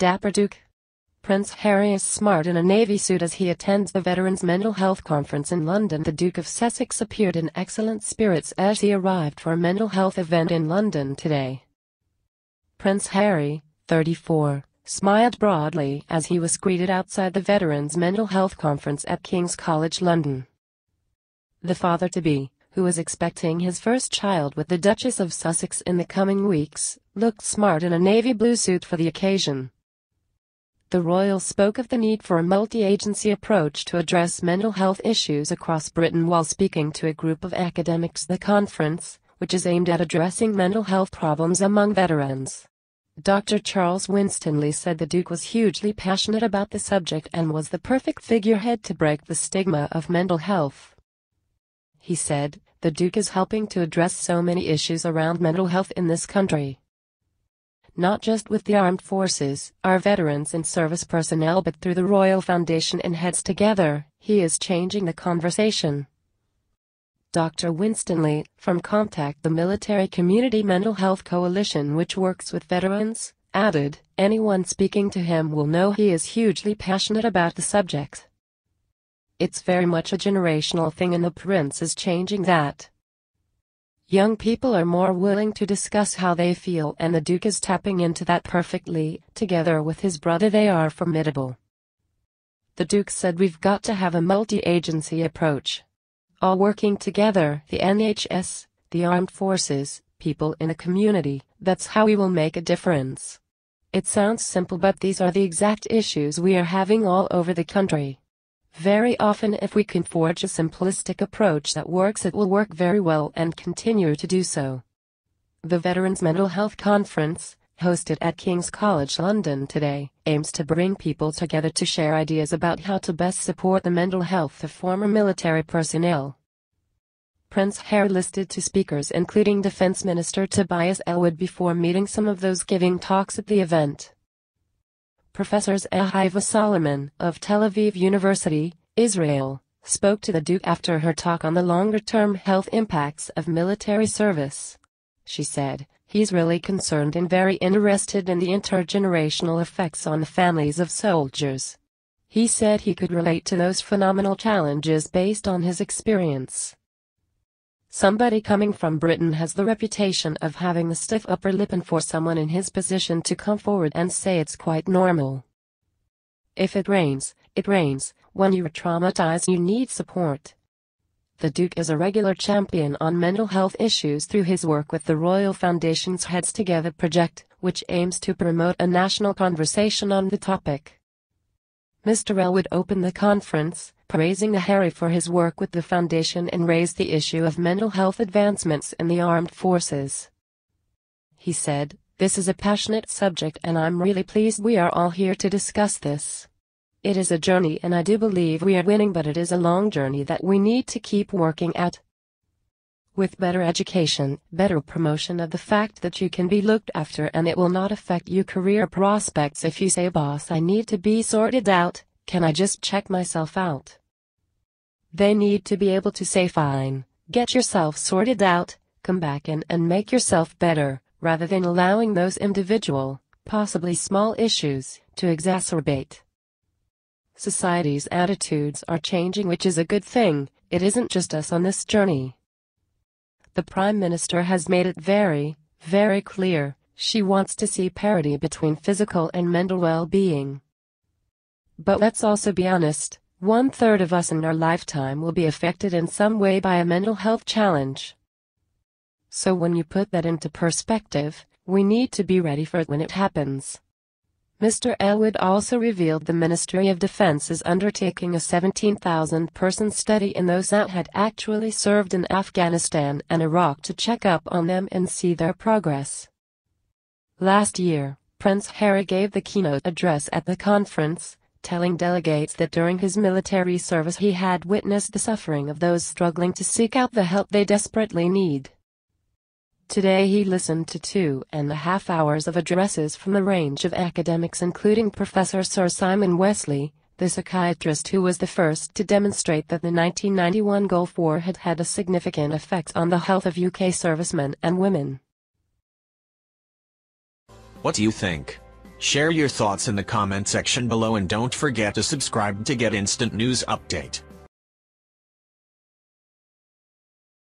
Dapper Duke. Prince Harry is smart in a navy suit as he attends the Veterans Mental Health Conference in London. The Duke of Sussex appeared in excellent spirits as he arrived for a mental health event in London today. Prince Harry, 34, smiled broadly as he was greeted outside the Veterans Mental Health Conference at King's College London. The father-to-be, who is expecting his first child with the Duchess of Sussex in the coming weeks, looked smart in a navy blue suit for the occasion the Royal spoke of the need for a multi-agency approach to address mental health issues across Britain while speaking to a group of academics the conference, which is aimed at addressing mental health problems among veterans. Dr. Charles Winstonley said the Duke was hugely passionate about the subject and was the perfect figurehead to break the stigma of mental health. He said, the Duke is helping to address so many issues around mental health in this country not just with the armed forces, our veterans and service personnel but through the Royal Foundation and Heads Together, he is changing the conversation. Dr. Winstonley, from Contact the Military Community Mental Health Coalition which works with veterans, added, anyone speaking to him will know he is hugely passionate about the subject. It's very much a generational thing and the prince is changing that. Young people are more willing to discuss how they feel, and the Duke is tapping into that perfectly. Together with his brother, they are formidable. The Duke said, We've got to have a multi agency approach. All working together, the NHS, the armed forces, people in a community, that's how we will make a difference. It sounds simple, but these are the exact issues we are having all over the country. Very often if we can forge a simplistic approach that works it will work very well and continue to do so. The Veterans Mental Health Conference, hosted at King's College London today, aims to bring people together to share ideas about how to best support the mental health of former military personnel. Prince Harry listed two speakers including Defence Minister Tobias Elwood before meeting some of those giving talks at the event. Professors Ahiva Solomon of Tel Aviv University, Israel, spoke to the Duke after her talk on the longer-term health impacts of military service. She said, he's really concerned and very interested in the intergenerational effects on the families of soldiers. He said he could relate to those phenomenal challenges based on his experience. Somebody coming from Britain has the reputation of having the stiff upper lip and for someone in his position to come forward and say it's quite normal. If it rains, it rains, when you're traumatized you need support. The Duke is a regular champion on mental health issues through his work with the Royal Foundation's Heads Together project, which aims to promote a national conversation on the topic. Mr. Elwood opened the conference, praising Lahiri for his work with the foundation and raised the issue of mental health advancements in the armed forces. He said, This is a passionate subject and I'm really pleased we are all here to discuss this. It is a journey and I do believe we are winning but it is a long journey that we need to keep working at. With better education, better promotion of the fact that you can be looked after and it will not affect your career prospects if you say boss I need to be sorted out, can I just check myself out? They need to be able to say fine, get yourself sorted out, come back in and make yourself better, rather than allowing those individual, possibly small issues, to exacerbate. Society's attitudes are changing which is a good thing, it isn't just us on this journey. The Prime Minister has made it very, very clear, she wants to see parity between physical and mental well-being. But let's also be honest, one third of us in our lifetime will be affected in some way by a mental health challenge. So when you put that into perspective, we need to be ready for it when it happens. Mr. Elwood also revealed the Ministry of Defense is undertaking a 17,000 person study in those that had actually served in Afghanistan and Iraq to check up on them and see their progress. Last year, Prince Harry gave the keynote address at the conference, telling delegates that during his military service he had witnessed the suffering of those struggling to seek out the help they desperately need. Today he listened to two and a half hours of addresses from a range of academics including Professor Sir Simon Wesley, the psychiatrist who was the first to demonstrate that the 1991 Gulf War had had a significant effect on the health of UK servicemen and women. What do you think? Share your thoughts in the comment section below and don't forget to subscribe to get instant news update.